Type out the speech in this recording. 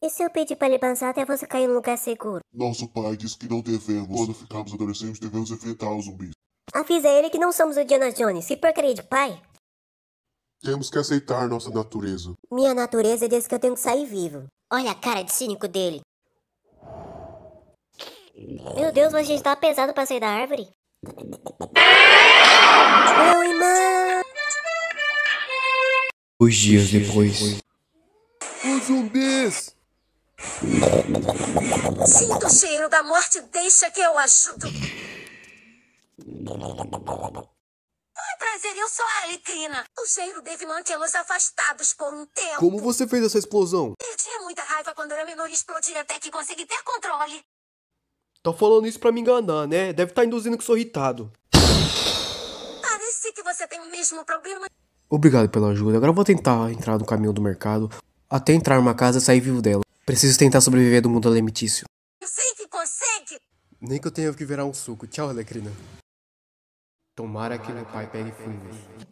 E se eu pedir para ele passar até você cair em um lugar seguro? Nosso pai disse que não devemos. Quando ficarmos adolescentes, devemos enfrentar os zumbis. Avisa ele que não somos o Diana Jones. Que porcaria de pai! Temos que aceitar nossa natureza. Minha natureza diz que eu tenho que sair vivo. Olha a cara de cínico dele. Meu Deus, mas a gente tá pesado pra sair da árvore. Oi, irmão! Os dias depois. Os zumbis! Sinto o cheiro da morte, deixa que eu ajudo. Oi, prazer, eu sou a Alecrina. O cheiro deve mantê-los afastados por um tempo. Como você fez essa explosão? Eu tinha muita raiva quando era menor e explodi até que consegui ter controle. Tá falando isso pra me enganar, né? Deve estar tá induzindo que sou irritado. Parece que você tem o mesmo problema. Obrigado pela ajuda. Agora eu vou tentar entrar no caminho do mercado até entrar numa casa e sair vivo dela. Preciso tentar sobreviver do mundo alimentício. Eu sei que consegue! Nem que eu tenha que virar um suco. Tchau, Alecrina. Tomara que meu pai pegue fungos.